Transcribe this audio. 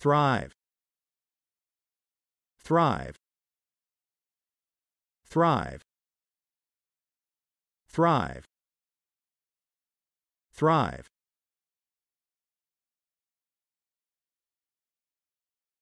Thrive. Thrive. Thrive. Thrive. Thrive.